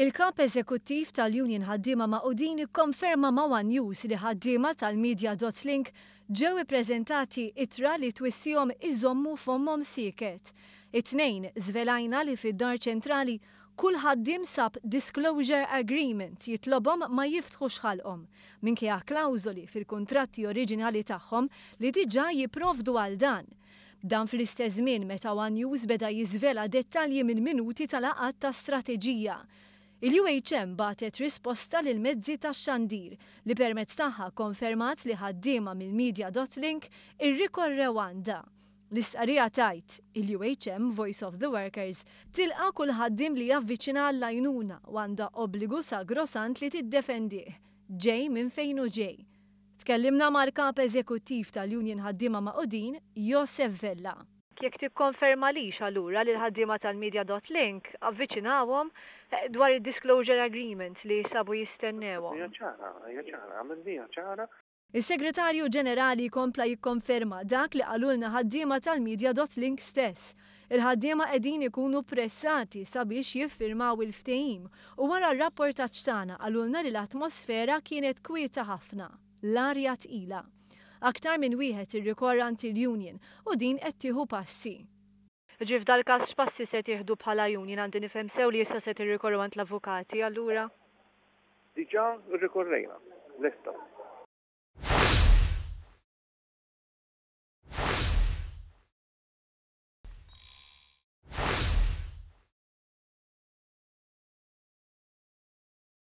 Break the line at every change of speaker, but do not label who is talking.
Il-kap eżekuttiv tal-Union ħaddima ma' Udin konferma ma' One News li ħaddiema tal-Media.link ġew ippreżentati itra li twissijom iżommu fommom sieket. It-tnejn żvelajna li fid-dar ċentrali kull ħaddim sab Disclosure Agreement jitlobhom ma jiftħux ħalqhom minkejja klawżoli fil-kontratti oriġinali tagħhom li diġà jipprovdu għal dan. Dan fl-istess żmien meta One News beda jiżvela dettalji minn minuti tal-aqat ta' strateġija Il-UHM batet risposta lil mezzi ta' xandir li permezz tagħha konfermat li ħaddiema mill media dotlink ir Rwanda. L-istqarija tajt, il-UHM Voice of the Workers, tilqa kull ħaddim li javviċina għall-lajnuna u għanda obbligu sa' li tiddefendih. Ġej minn fejn u ġej. Tkellimna mal-kap eżekuttiv tal-Union ħaddima ma' Odin, Josef Vella jekk tikkonferma li allura li l-ħaddiema tal-media.link avviċinawhom eh, dwar id-disclosure agreement li sabu jistennewhom. Ja ċara, ċara, ċara. Is-Segretarju Ġenerali kompla jikkonferma dak li qalulna ħaddiema tal-Media.link stess. Il-ħaddiema qegħdin ikunu pressati sabiex jiffirmaw il-ftehim u wara r-rapportaġġ tagħna qalulna li l-atmosfera kienet kwieta ħafna, l-arja tqila aktar minn wieħed ir-rekoranti l-Union u din qed tieħu passi.
Ġif dal-każ x'passi se tieħdu bħala Union għandi nifhem sew li issa se tirrikorru għand l-avukati allura? Diġà rrikorrejna, l